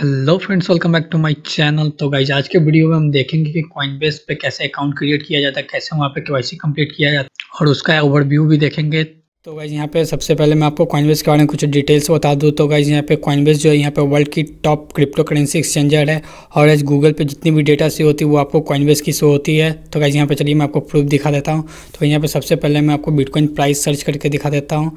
hello friends welcome back to my channel तो guys आज के वीडियो में हम देखेंगे कि कॉइन बेस पे कैसे अकाउंट क्रिएट किया जाता है कैसे वहाँ पे केवाईसी कंप्लीट किया जाता है और उसका ओवरव्यू भी देखेंगे तो गाइज यहाँ पे सबसे पहले मैं आपको कॉइनबेस के बारे में कुछ डिटेल्स बता दूँ तो गाइज यहाँ पे कॉइनबेस जो है यहाँ पे वर्ल्ड की टॉप क्रिप्टो करेंसी एक्सचेंजर है और एज गूगल पे जितनी भी डेटा सी होती है वो आपको कॉइनबेस की शो होती है तो गाइज यहाँ पे चलिए मैं आपको प्रूफ दिखा देता हूँ तो यहाँ पे सबसे पहले मैं आपको बिटकॉइन प्राइस सर्च करके दिखा देता हूँ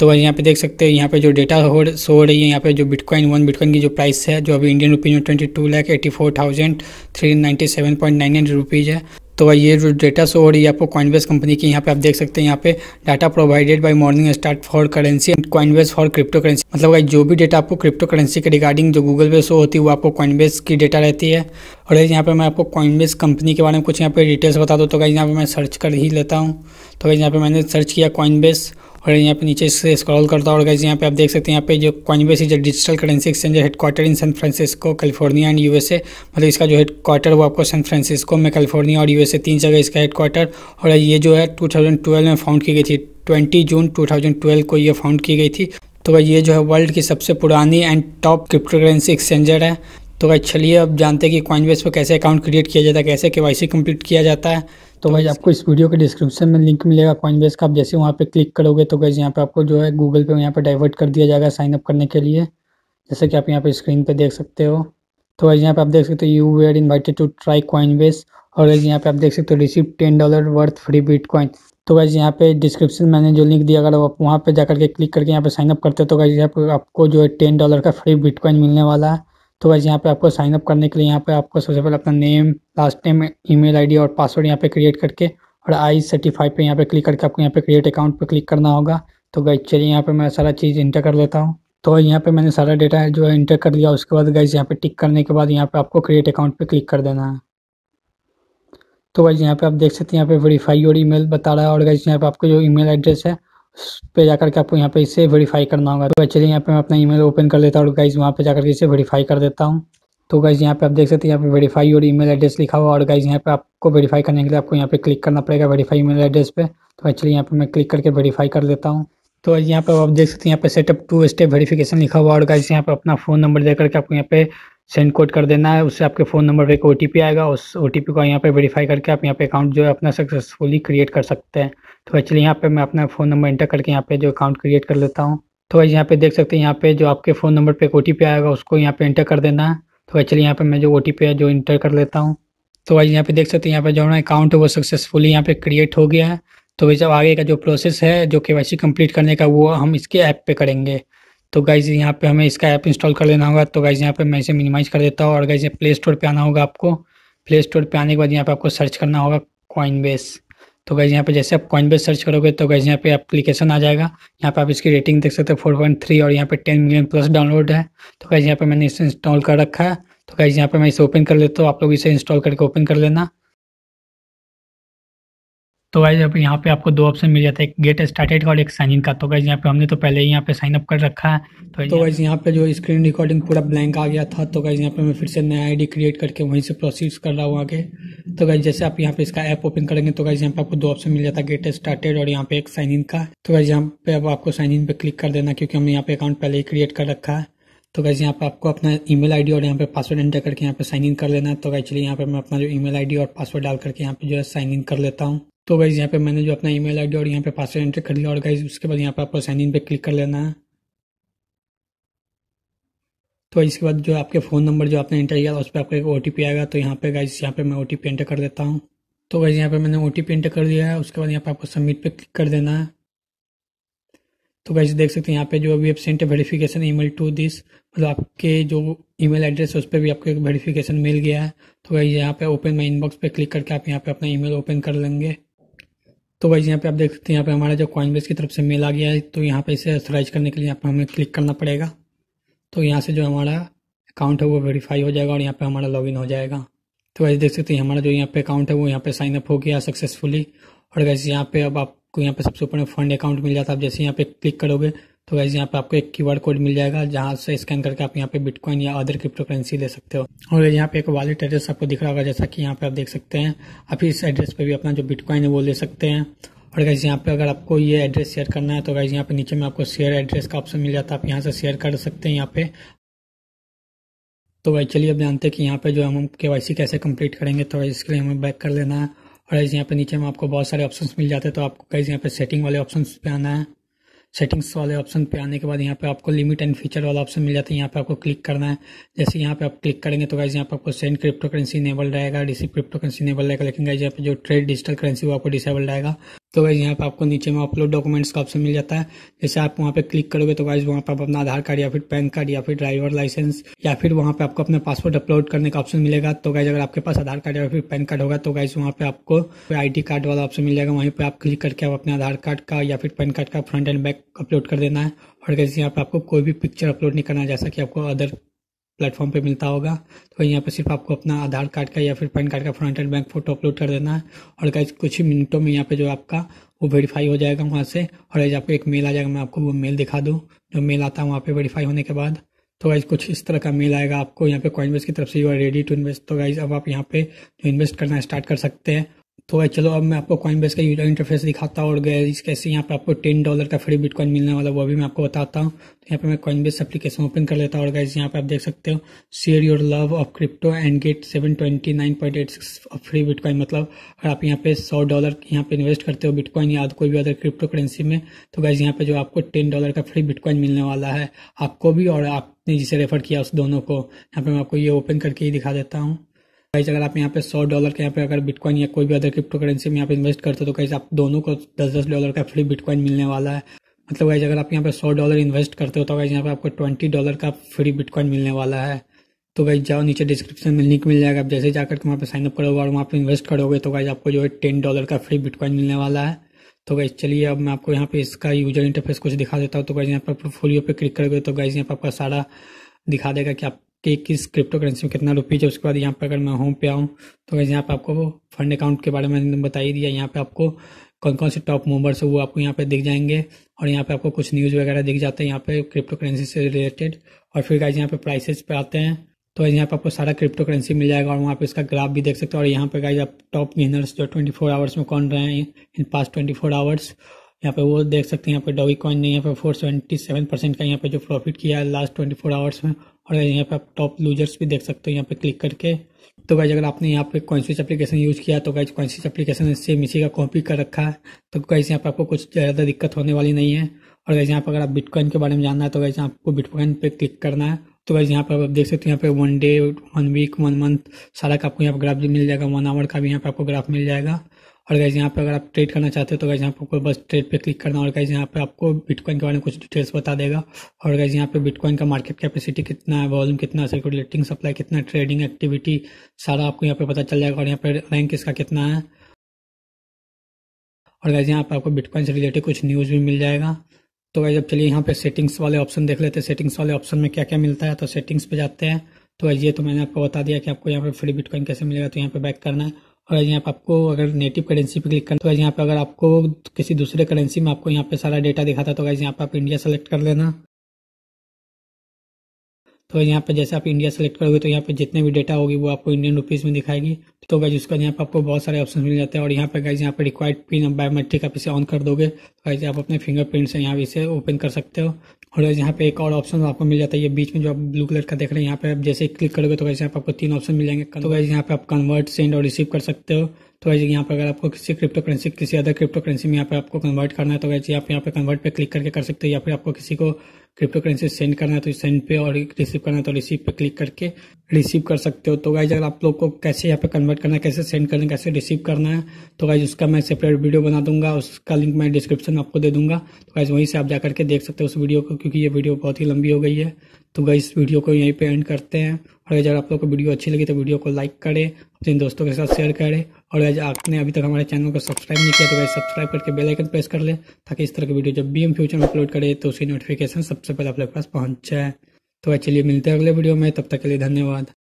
तो यहाँ पे देख सकते हैं यहाँ पे जो डेटा हो सो हो रही है यहाँ पे जो बिटकॉइन वन बिटकॉइन की जो प्राइस है जो अभी इंडियन रुपीज़ में twenty two lakh eighty four thousand three ninety seven point nine nine rupees है तो वह ये जो डेटा शो हो रही है आपको कॉइनबेस कंपनी की यहाँ पे आप देख सकते हैं यहाँ पे data provided by Morningstar for currency and Coinbase for crypto currency मतलब भाई जो भी डेटा आपको क्रिप्टो करेंसी के रिगार्डिंग जो गूगल पे शो होती है वो आपको कॉइनबेस की डेटा रहती है और यहाँ पे मैं आपको कॉइनबेस कंपनी के बारे में कुछ यहाँ पे डिटेल्स बता दो तो कहीं यहाँ पे मैं सर्च कर ही लेता हूँ तो कहीं यहाँ पे मैंने सर्च किया कॉइनबेस और यहाँ पे नीचे से स्क्रॉल करता और गाइज यहाँ पे आप देख सकते हैं यहाँ पे जो कॉइनबेस जो डिजिटल करेंसी एक्सचेंज है headquarter in San Francisco California and USA मतलब इसका जो हेडक्वार्टर वो आपको सैन फ्रांसिस्को में कैलिफोर्निया और यूएसए तीन जगह इसका हेडक्वार्टर और ये जो है टू में फाउंड की गई थी ट्वेंटी जून टू को ये फाउंड की गई थी तो ये जो है वर्ल्ड की सबसे पुरानी and top crypto currency exchanger है तो भाई चलिए अब जानते हैं कि कॉइनबेस पर कैसे अकाउंट क्रिएट किया जाता है कैसे के वाई कंप्लीट किया जाता है तो भाई आपको इस वीडियो के डिस्क्रिप्शन में लिंक मिलेगा कॉइन बेस का आप जैसे वहाँ पे क्लिक करोगे तो गैज़ यहाँ पे आपको जो है गूगल पे यहाँ पे डाइवर्ट कर दिया जाएगा साइन अप करने के लिए जैसे कि आप यहाँ पे स्क्रीन पे देख सकते हो तो गैज़ यहाँ पे आप देख सकते हो you are invited to try Coinbase और गैज़ यहाँ पे आप देख सकते हो receive ten dollar worth free bitcoin तो गैज़ यहाँ पे डिस्क्रिप्शन मैंने जो लिंक दिया अगर आप वहाँ पर जाकर के क्लिक करके यहाँ पर साइनअप करते हो तो गैज़ यहाँ पर आपको जो है टेन डॉलर का फ्री बीट मिलने वाला है तो वैसे यहाँ पे आपको साइन अप करने के लिए यहाँ पे आपको सबसे पहले अपना name last name email ID और पासवर्ड यहाँ पे क्रिएट करके और आई सर्टिफाई पे यहाँ पे क्लिक करके आपको यहाँ पे क्रिएट अकाउंट पे क्लिक करना होगा तो गई चलिए यहाँ पे मैं सारा चीज़ इंटर कर लेता हूँ तो यहाँ पे मैंने सारा डेटा जो है इंटर कर लिया उसके बाद गाइज यहाँ पे टिक करने के बाद यहाँ पे आपको क्रिएट अकाउंट पे क्लिक कर देना है तो गाइज यहाँ पे आप देख सकते हैं यहाँ पे वेरीफाई और ईमेल बता रहा है और गाइज यहाँ पे आपको जो ईमेल एड्रेस है पे जाकर के आपको यहाँ पे इसे वेरीफाई करना होगा तो एक्चुअली यहाँ पे मैं अपना ईमेल ओपन कर लेता हूँ और गाइज वहाँ पे जाकर के इसे वेरीफाई कर देता हूँ तो गाइज यहाँ पे आप देख सकते हैं यहाँ पे वेरीफाई और ईमेल एड्रेस लिखा हुआ और गाइज यहाँ पे आपको वेरीफाई करने के लिए आपको यहाँ पे क्लिक करना पड़ेगा वेरीफाई ईमेल एड्रेस पे तो एक्चुअली यहाँ पे मैं क्लिक करके वेरीफाई कर देता हूँ तो यहाँ पे आप देख सकते हैं यहाँ पे सेटअप टू स्टेप वेरीफिकेशन लिखा हुआ और गाइज यहाँ पे अपना फ़ोन नंबर दे करके आपको यहाँ पे सेंड कोड कर देना है उससे आपके फ़ोन नंबर पर एक ओ आएगा उस ओ को यहाँ पे वेरीफाई करके आप यहाँ पे अकाउंट जो है अपना सक्सेसफुली क्रिएट कर सकते हैं तो एक्चुअली यहाँ पे मैं अपना फ़ोन नंबर इंटर करके यहाँ पे जो अकाउंट क्रिएट कर लेता हूँ तो वैसे यहाँ पे देख सकते हैं यहाँ पे जो आपके फ़ोन नंबर पे एक ओ आएगा उसको यहाँ पे एंटर कर देना है तो एक्चुअली यहाँ पे मैं जो ओ है जो इंटर कर लेता हूँ तो वैसे यहाँ पे देख सकते हैं यहाँ पे जो है अकाउंट है वो सक्सेसफुली यहाँ पे क्रिएट हो गया है तो वैसे आगे का जो प्रोसेस है जो के कंप्लीट करने का वो हम इसके ऐप पर करेंगे तो गाइज यहाँ पे हमें इसका ऐप इंस्टॉल कर लेना होगा तो गाइज यहाँ पे मैं इसे मिनिमाइज कर देता हूँ और गाइज प्ले स्टोर पर आना होगा आपको प्ले स्टोर पर आने के बाद यहाँ पे आपको सर्च करना होगा कॉइन बेस तो गाइज यहाँ पे जैसे आप कॉइन बेस सर्च करोगे तो गाइज यहाँ पे एप्लीकेशन आ जाएगा यहाँ पे आप इसकी रेटिंग देख सकते हो फोर और यहाँ पे टेन मिलियन प्लस डाउनलोड है तो गाइज यहाँ पे मैंने इसे इंस्टॉल कर रखा है तो गाइज यहाँ पे मैं इसे ओपन कर लेता हूँ आप लोग इसे इंस्टॉल करके ओपन कर लेना तो गाइज अब यहाँ पे आपको दो ऑप्शन मिल जाता है एक गेट स्टार्टेड का और एक साइन इन का तो गाइज यहाँ पे हमने तो पहले ही यहाँ पे साइन अप कर रखा है तो तो यहाँ, यहाँ पे जो स्क्रीन रिकॉर्डिंग पूरा ब्लैंक आ गया था तो गाइज यहाँ पे मैं फिर से नया आईडी क्रिएट करके वहीं से प्रोसीड कर रहा हूँ आगे तो गाइज जैसे आप यहाँ पे इसका ऐप ओपन करेंगे तो गाइज यहाँ पे आपको दो ऑप्शन मिल जाता है गेट स्टार्टेड और यहाँ पे एक साइन इन का तो गाइज यहाँ पे अब आपको साइन इन पे क्लिक कर देना क्योंकि हमने यहाँ पे अकाउंट पहले ही क्रिएट कर रखा है तो गाइज यहाँ पे आपको अपना ईमेल आईडी और यहाँ पे पासवर्ड एंटर करके यहाँ पे साइन इन कर लेना है तो एक्चुअली यहाँ पे मैं अपना जो ईमेल आईडी और पासवर्ड डाल करके यहाँ पे जो है साइन इन कर लेता हूँ तो गाइज़ यहाँ पे मैंने जो अपना ईमेल आईडी और यहाँ पे पासवर्ड एंटर कर लिया और गाइज़ उसके बाद यहाँ पे आपको साइन इन पे क्लिक कर लेना है तो इसके बाद जो आपके फ़ोन नंबर जो आपने एंटर किया उस पर आपका एक ओ आएगा तो यहाँ पे गाइज़ यहाँ पे मैं ओ एंटर कर देता हूँ तो गाइज़ यहाँ पे मैंने ओ एंटर कर दिया है उसके बाद यहाँ पे आपको सबमिट पे क्लिक कर देना है तो गाइज देख सकते हैं यहाँ पे जो अभी आप sent verification email to this मतलब आपके जो मेल एड्रेस है उस पर भी आपको एक वेरीफिकेशन मिल गया है तो गाइज यहाँ पे ओपन माई इनबॉक्स पे क्लिक करके आप यहाँ पे अपना मेल ओपन कर लेंगे तो वाइज यहाँ पे आप देख सकते हैं यहाँ पे हमारा जो कॉइन की तरफ से मेल आ गया है तो यहाँ पे इसे ऑथराइज करने के लिए यहाँ पे हमें क्लिक करना पड़ेगा तो यहाँ से जो हमारा अकाउंट है वो वेरीफाई हो जाएगा और यहाँ पे हमारा लॉगिन हो जाएगा तो वैसे देख सकते हैं हमारा जो यहाँ पे अकाउंट है वो यहाँ पे साइन अप हो गया सक्सेसफुली और वैसे यहाँ पे अब आपको यहाँ पे सबसे ऊपर फंड अकाउंट मिल जाता है आप जैसे यहाँ पे क्लिक करोगे तो वैसे यहाँ पे आपको एक क्यूआर कोड मिल जाएगा जहाँ से स्कैन करके आप यहाँ पे बिटकॉइन या अदर क्रिप्टो करेंसी ले सकते हो और यहाँ पे एक वॉलेट एड्रेस आपको दिख रहा होगा जैसा कि यहाँ पे आप देख सकते हैं आप इस एड्रेस पे भी अपना जो बिटकॉइन है वो ले सकते हैं और गाइज यहाँ पे अगर आपको ये एड्रेस शेयर करना है तो वैसे यहाँ पे नीचे में आपको शेयर एड्रेस का ऑप्शन मिल जाता है आप यहाँ से शेयर कर सकते हैं यहाँ पे तो वैसे चलिए अब जानते हैं कि यहाँ पे जो हम के कैसे कंप्लीट करेंगे तो इसके लिए हमें बैक कर लेना है और गाइज यहाँ पे नीचे में आपको बहुत सारे ऑप्शन मिल जाते हैं तो आपको कैसे यहाँ पे सेटिंग वाले ऑप्शन पे आना है सेटिंग्स वाले ऑप्शन पे आने के बाद यहाँ पे आपको लिमिट एंड फीचर वाला ऑप्शन मिल जाता है यहाँ पे आपको क्लिक करना है जैसे यहाँ पे आप क्लिक करेंगे तो गाइज यहाँ पे आपको सेंड क्रिप्टो करेंसी इनेबल रहेगा डिसी क्रिप्टो करेंसी इनेबल रहेगा लेकिन गाइज यहाँ पे जो ट्रेड डिजिटल करेंसी वो आपको डिसेबल रहेगा तो वैसे यहाँ पे आपको नीचे में अपलोड डॉक्यूमेंट्स का ऑप्शन मिल जाता है जैसे आप वहाँ पे क्लिक करोगे तो वाइज वहाँ पर आप अपना आधार कार्ड या फिर पैन कार्ड या फिर ड्राइवर लाइसेंस या फिर वहाँ पे आपको अपना पासपोर्ट अपलोड करने का ऑप्शन मिलेगा तो गाइज अगर आपके पास आधार कार्ड या फिर पैन कार्ड होगा तो गाइज वहाँ पे आपको आई कार्ड वाला ऑप्शन मिल जाएगा वहीं पर आप क्लिक करके आप अपने आधार कार्ड का या फिर पैन कार्ड का फ्रंट एंड बैक अपलोड कर देना है और कैसे यहाँ पे आपको कोई भी पिक्चर अपलोड नहीं करना जैसा कि आपको अदर प्लेटफॉर्म पे मिलता होगा तो यहाँ पे सिर्फ आपको अपना आधार कार्ड का या फिर पैन कार्ड का front and bank photo upload कर देना है और गाइज कुछ ही मिनटों में यहाँ पे जो आपका वो वेरीफाई हो जाएगा वहाँ से और गाइज आपको एक मेल आ जाएगा मैं आपको वो मेल दिखा दूँ जो मेल आता है वहाँ पर वेरीफाई होने के बाद तो गाइज कुछ इस तरह का मेल आएगा आपको यहाँ पे कॉइनवेस्ट की तरफ से you are ready to invest तो गाइज अब आप यहाँ पे जो इन्वेस्ट करना स्टार्ट कर सकते हैं तो भाई चलो अब मैं आपको कॉइन बेस का यूजर इंटरफेस दिखाता हूँ और गैस कैसे यहाँ पे आपको टेन डॉलर का फ्री बिटकॉइन मिलने वाला वो भी मैं आपको बताता हूँ तो यहाँ पे मैं कॉइन बेस एप्लीकेशन ओपन कर लेता हूँ और गैस यहाँ पे आप देख सकते हो share your love of crypto and get seven twenty nine point eight six free bitcoin मतलब अगर आप यहाँ पे सौ डॉलर यहाँ पे इन्वेस्ट करते हो बिटकॉइन या कोई भी अदर क्रिप्टो करेंसी में तो गैस यहाँ पे जो आपको टेन डॉलर का फ्री बिटकॉइन मिलने वाला है आपको भी और आपने जिसे रेफर किया उस दोनों को यहाँ पे मैं आपको ये ओपन करके ही दिखा देता हूँ गाइज अगर आप यहाँ पे सौ डॉलर के यहाँ पे अगर बिटकॉइन या कोई भी अदर क्रिप्टो करेंसी में यहाँ पे इन्वेस्ट करते हो तो गाइज आप दोनों को दस दस डॉलर का फ्री बिटकॉइन मिलने वाला है मतलब गाइज अगर आप यहाँ पे सौ डॉलर इन्वेस्ट करते हो तो गाइज यहाँ पे आपको ट्वेंटी डॉलर का फ्री बिटकॉइन मिलने वाला है तो गाइज जाओ नीचे डिस्क्रिप्शन में लिंक मिल जाएगा आप जैसे जाकर के वहाँ पे साइनअप करोगे और वहाँ पे इन्वेस्ट करोगे तो गाइज आपको जो है टेन डॉलर का फ्री बिटकॉइन मिलने वाला है तो गाइज चलिए अब मैं आपको यहाँ पे इसका यूजर इंटरफेस कुछ दिखा देता हूँ तो गाइज यहाँ पर पोर्टफोलियो पे क्लिक करोगे तो गाइज यहाँ पर आपका सारा दिखा देगा कि आप कि किस क्रिप्टो करेंसी में कितना रुपीज़ है उसके बाद यहाँ पर अगर मैं होम पे आऊँ तो यहाँ पे आपको फंड अकाउंट के बारे में बता ही दिया यहाँ पे आपको कौन कौन से टॉप मूवर्स है वो आपको यहाँ पे दिख जाएंगे और यहाँ पे आपको कुछ न्यूज़ वगैरह दिख जाते हैं यहाँ पे क्रिप्टो करेंसी से रिलेटेड और फिर गाइज यहाँ पे प्राइसेस पे आते हैं तो यहाँ पे आपको सारा क्रिप्टो करेंसी मिल जाएगा और वहाँ पे इसका ग्राफ भी देख सकते हो और यहाँ पे गाइज आप टॉप विनर्स जो ट्वेंटी आवर्स में कौन रहे हैं इन पास ट्वेंटी आवर्स यहाँ पे वो देख सकते हैं यहाँ पे डॉवी कॉइन ने यहाँ पे फोर सेवेंटी सेवन परसेंट का यहाँ पे जो प्रॉफिट किया है लास्ट ट्वेंटी फोर आवर्स में और यहाँ पे आप टॉप लूजर्स भी देख सकते हो यहाँ पे क्लिक करके तो गाइज अगर आपने यहाँ पे सी एप्लीकेशन यूज़ किया तो गाइज सी एप्लीकेशन से इसी का कॉपी कर रखा है तो गाइज यहाँ पे आपको कुछ ज़्यादा दिक्कत होने वाली नहीं है और गाइज यहाँ पर अगर आप बिटकॉइन के बारे में जानना है तो गाइज आपको बिटकॉइन पे क्लिक करना है तो गाइज यहाँ पर आप देख सकते हो यहाँ पे one day one week one month सारा का आपको यहाँ पर ग्राफ भी मिल जाएगा वन आवर का भी यहाँ पर आपको ग्राफ मिल जाएगा और गाइज यहाँ पे अगर आप ट्रेड करना चाहते हो तो गाइज यहाँ पर बस ट्रेड पे क्लिक करना और गाइज यहाँ पे आपको बिटकॉइन के बारे में कुछ डिटेल्स बता देगा और गाइज यहाँ पे बिटकॉइन का मार्केट कैपेसिटी कितना है वॉल्यूम कितना है सर्कुलेटिंग सप्लाई कितना ट्रेडिंग एक्टिविटी सारा आपको यहाँ पे पता चल जाएगा और यहाँ पे रैंक इसका कितना है और गाइज यहाँ पर आपको बिटकॉइन से रिलेटेड कुछ न्यूज़ भी मिल जाएगा तो गाइज अब चलिए यहाँ पे सेटिंग्स वाले ऑप्शन देख लेते हैं सेटिंग्स वाले ऑप्शन में क्या क्या मिलता है तो सेटिंग्स पे जाते हैं तो ये तो मैंने आपको बता दिया कि आपको यहाँ पे फ्री बिटकॉइन कैसे मिलेगा तो यहाँ पे बैक करना है और यहाँ पे आपको अगर नेटिव करेंसी पे क्लिक करना तो यहाँ पे अगर आपको किसी दूसरे करेंसी में आपको यहाँ पे सारा डेटा दिखाता तो गाइज यहाँ पे आप इंडिया सेलेक्ट कर लेना तो यहाँ पर जैसे आप इंडिया सेलेक्ट करोगे तो यहाँ पर जितने भी डेटा होगी वो आपको इंडियन रुपीज़ में दिखाएगी तो गाइज उसका यहाँ पर आपको बहुत सारे ऑप्शन मिल जाते हैं और यहाँ पर गाइज यहाँ पर रिक्वायर्ड पिन बायोमेट्रिक आप इसे ऑन कर दोगे तो गाइज आप अपने फिंगरप्रिंट से यहाँ इसे ओपन कर सकते हो और गाइज यहाँ पे एक और ऑप्शन आपको मिल जाता है ये बीच में जो आप ब्लू कलर का देख रहे हैं यहाँ पे आप जैसे क्लिक करोगे तो गाइज यहाँ पर आपको तीन ऑप्शन मिल जाएंगे तो गाइज यहाँ पे आप कन्वर्ट सेंड और रिसीव कर सकते हो तो वैसे यहाँ पर अगर आपको किसी क्रिप्टो करेंसी किसी अदर क्रिप्टो करेंसी में यहाँ पर आपको कन्वर्ट करना है तो वैसे आप यहाँ पर कन्वर्ट पर क्लिक करके कर सकते हो या फिर आपको किसी को क्रिप्टो करेंसी सेंड करना है तो सेंड पे और रिसीव करना है तो रिसीव पे क्लिक करके रिसीव कर सकते हो तो गाइज अगर आप लोग को कैसे यहाँ पे कन्वर्ट करना है कैसे सेंड करना है कैसे रिसीव करना है तो गाइज उसका मैं सेपरेट वीडियो बना दूंगा उसका लिंक मैं डिस्क्रिप्शन में आपको दे दूंगा तो गाइज वहीं से आप जा करके देख सकते हो उस वीडियो को क्योंकि ये वीडियो बहुत ही लंबी हो गई है तो गाइज वीडियो को यहीं पर एंड करते हैं और अगर आप लोग को वीडियो अच्छी लगी तो वीडियो को लाइक करें अपने दोस्तों के साथ शेयर करें और वैसे आपने अभी तक हमारे चैनल को सब्सक्राइब नहीं किया तो वैसे सब्सक्राइब करके बेल आइकन प्रेस कर ले ताकि इस तरह की वीडियो जब भी हम फ्यूचर में अपलोड करें तो उसकी नोटिफिकेशन सबसे पहले आपके पास पहुंच जाए तो चलिए मिलते हैं अगले वीडियो में तब तक के लिए धन्यवाद